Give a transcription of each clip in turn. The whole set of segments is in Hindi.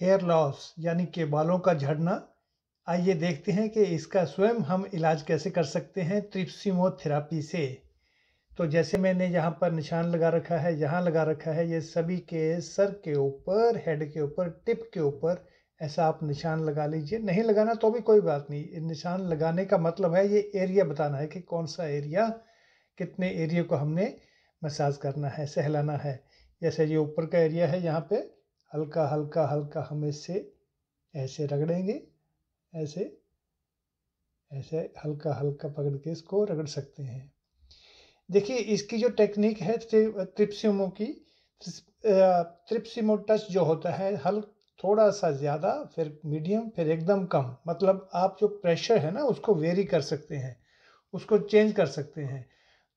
हेयर लॉस यानी कि बालों का झड़ना आइए देखते हैं कि इसका स्वयं हम इलाज कैसे कर सकते हैं ट्रिप्सीमोथेरापी से तो जैसे मैंने यहाँ पर निशान लगा रखा है यहाँ लगा रखा है ये सभी के सर के ऊपर हेड के ऊपर टिप के ऊपर ऐसा आप निशान लगा लीजिए नहीं लगाना तो भी कोई बात नहीं निशान लगाने का मतलब है ये एरिया बताना है कि कौन सा एरिया कितने एरिया को हमने मसाज करना है सहलाना है जैसे ये ऊपर का एरिया है यहाँ पे हल्का हल्का हल्का हम इससे ऐसे रगड़ेंगे ऐसे ऐसे हल्का हल्का पकड़ के इसको रगड़ सकते हैं देखिए इसकी जो टेक्निक है त्रिप्सिमो की त्रिप्सिमो टच जो होता है हल थोड़ा सा ज़्यादा फिर मीडियम फिर एकदम कम मतलब आप जो प्रेशर है ना उसको वेरी कर सकते हैं उसको चेंज कर सकते हैं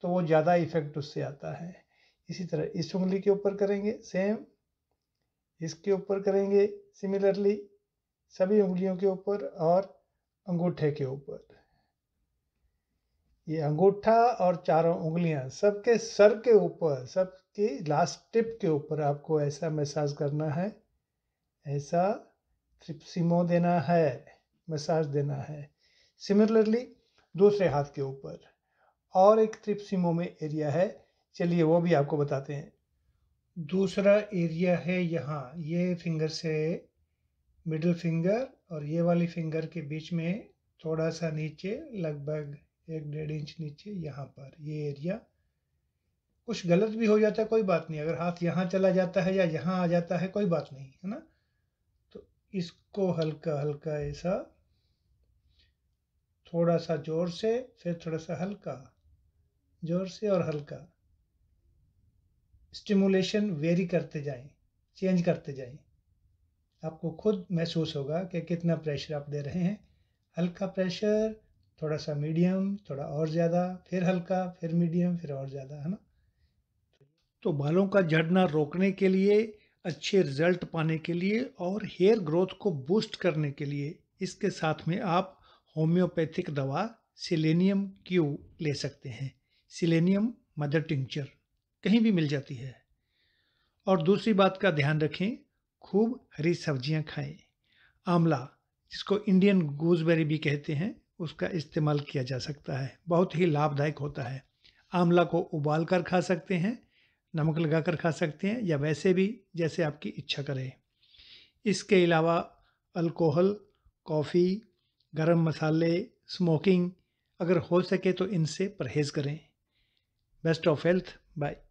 तो वो ज़्यादा इफेक्ट उससे आता है इसी तरह इस उंगली के ऊपर करेंगे सेम इसके ऊपर करेंगे सिमिलरली सभी उंगलियों के ऊपर और अंगूठे के ऊपर ये अंगूठा और चारों उंगलियां सबके सर के ऊपर सबकी लास्ट टिप के ऊपर आपको ऐसा मसाज करना है ऐसा त्रिप्सिमो देना है मसाज देना है सिमिलरली दूसरे हाथ के ऊपर और एक त्रिप्सिमो में एरिया है चलिए वो भी आपको बताते हैं दूसरा एरिया है यहाँ ये फिंगर से मिडिल फिंगर और ये वाली फिंगर के बीच में थोड़ा सा नीचे लगभग एक डेढ़ इंच नीचे यहाँ पर ये एरिया कुछ गलत भी हो जाता है कोई बात नहीं अगर हाथ यहाँ चला जाता है या यहाँ आ जाता है कोई बात नहीं है ना तो इसको हल्का हल्का ऐसा थोड़ा सा जोर से फिर थोड़ा सा हल्का जोर से और हल्का स्टिमुलेशन वेरी करते जाएं चेंज करते जाएं आपको खुद महसूस होगा कि कितना प्रेशर आप दे रहे हैं हल्का प्रेशर थोड़ा सा मीडियम थोड़ा और ज़्यादा फिर हल्का फिर मीडियम फिर और ज़्यादा है ना तो बालों का झड़ना रोकने के लिए अच्छे रिजल्ट पाने के लिए और हेयर ग्रोथ को बूस्ट करने के लिए इसके साथ में आप होम्योपैथिक दवा सिलेनियम क्यू ले सकते हैं सिलेनियम मदर टिंचर कहीं भी मिल जाती है और दूसरी बात का ध्यान रखें खूब हरी सब्जियां खाएं आंवला जिसको इंडियन गूजबेरी भी कहते हैं उसका इस्तेमाल किया जा सकता है बहुत ही लाभदायक होता है आंवला को उबाल कर खा सकते हैं नमक लगा कर खा सकते हैं या वैसे भी जैसे आपकी इच्छा करें इसके अलावा अल्कोहल कॉफ़ी गरम मसाले स्मोकिंग अगर हो सके तो इनसे परहेज़ करें बेस्ट ऑफ हेल्थ बाय